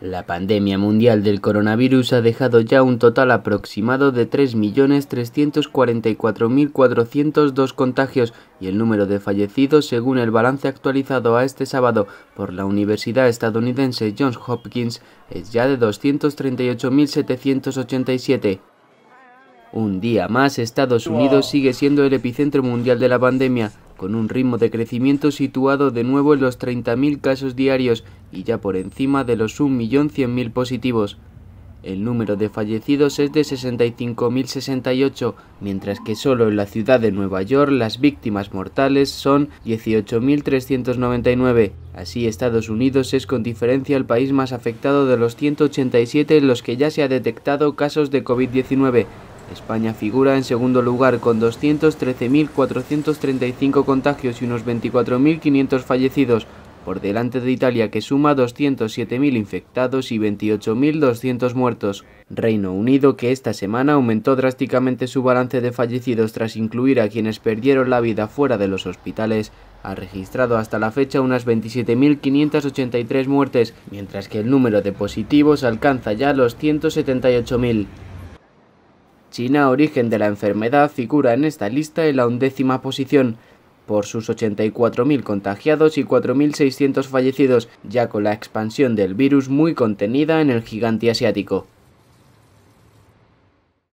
La pandemia mundial del coronavirus ha dejado ya un total aproximado de 3.344.402 contagios y el número de fallecidos, según el balance actualizado a este sábado por la Universidad estadounidense Johns Hopkins, es ya de 238.787. Un día más, Estados Unidos sigue siendo el epicentro mundial de la pandemia, con un ritmo de crecimiento situado de nuevo en los 30.000 casos diarios y ya por encima de los 1.100.000 positivos. El número de fallecidos es de 65.068, mientras que solo en la ciudad de Nueva York las víctimas mortales son 18.399. Así Estados Unidos es con diferencia el país más afectado de los 187 en los que ya se ha detectado casos de COVID-19, España figura en segundo lugar con 213.435 contagios y unos 24.500 fallecidos, por delante de Italia que suma 207.000 infectados y 28.200 muertos. Reino Unido que esta semana aumentó drásticamente su balance de fallecidos tras incluir a quienes perdieron la vida fuera de los hospitales, ha registrado hasta la fecha unas 27.583 muertes, mientras que el número de positivos alcanza ya los 178.000. China, origen de la enfermedad, figura en esta lista en la undécima posición, por sus 84.000 contagiados y 4.600 fallecidos, ya con la expansión del virus muy contenida en el gigante asiático.